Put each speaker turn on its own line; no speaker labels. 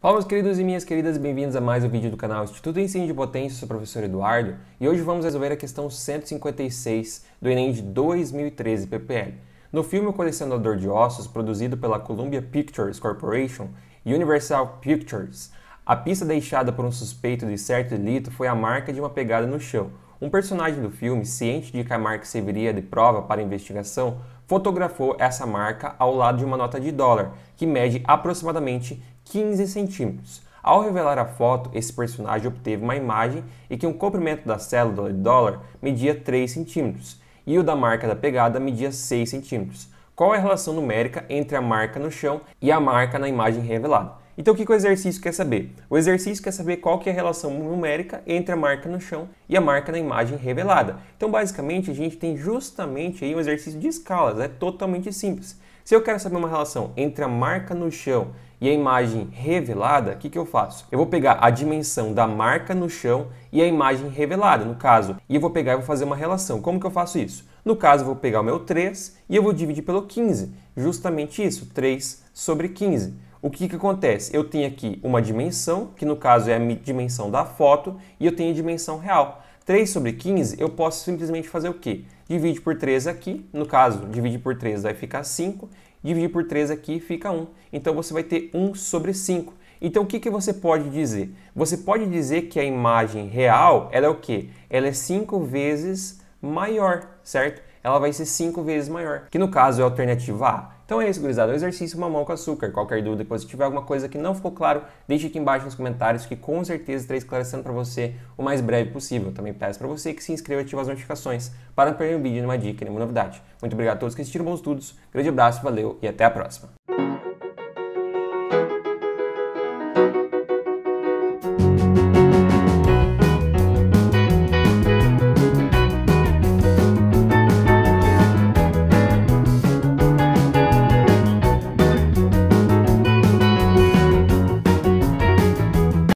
Olá meus queridos e minhas queridas, bem-vindos a mais um vídeo do canal Instituto Ensino de Potência, sou o professor Eduardo e hoje vamos resolver a questão 156 do Enem de 2013 PPL. No filme O Colecionador de Ossos, produzido pela Columbia Pictures Corporation e Universal Pictures, a pista deixada por um suspeito de certo delito foi a marca de uma pegada no chão. Um personagem do filme, ciente de que a marca serviria de prova para a investigação, fotografou essa marca ao lado de uma nota de dólar, que mede aproximadamente 15 centímetros. Ao revelar a foto, esse personagem obteve uma imagem e que um comprimento da célula de dólar media 3 centímetros e o da marca da pegada media 6 centímetros. Qual é a relação numérica entre a marca no chão e a marca na imagem revelada? Então o que o exercício quer saber? O exercício quer saber qual que é a relação numérica entre a marca no chão e a marca na imagem revelada. Então basicamente a gente tem justamente aí um exercício de escalas, é totalmente simples. Se eu quero saber uma relação entre a marca no chão e a imagem revelada, o que, que eu faço? Eu vou pegar a dimensão da marca no chão e a imagem revelada, no caso, e eu vou pegar e vou fazer uma relação. Como que eu faço isso? No caso, eu vou pegar o meu 3 e eu vou dividir pelo 15, justamente isso, 3 sobre 15. O que, que acontece? Eu tenho aqui uma dimensão, que no caso é a dimensão da foto, e eu tenho a dimensão real. 3 sobre 15, eu posso simplesmente fazer o quê? divide por 3 aqui, no caso, divide por 3 vai ficar 5, divide por 3 aqui fica 1. Então você vai ter 1 sobre 5. Então o que, que você pode dizer? Você pode dizer que a imagem real, ela é o quê? Ela é 5 vezes maior, certo? Ela vai ser 5 vezes maior, que no caso é a alternativa A. Então é isso, gurizada. O é exercício mamão com açúcar. Qualquer dúvida depois tiver, alguma coisa que não ficou claro, deixe aqui embaixo nos comentários que com certeza estarei esclarecendo para você o mais breve possível. Também peço para você que se inscreva e ative as notificações para não perder um vídeo, nenhuma dica, nenhuma novidade. Muito obrigado a todos que assistiram, bons estudos. Grande abraço, valeu e até a próxima.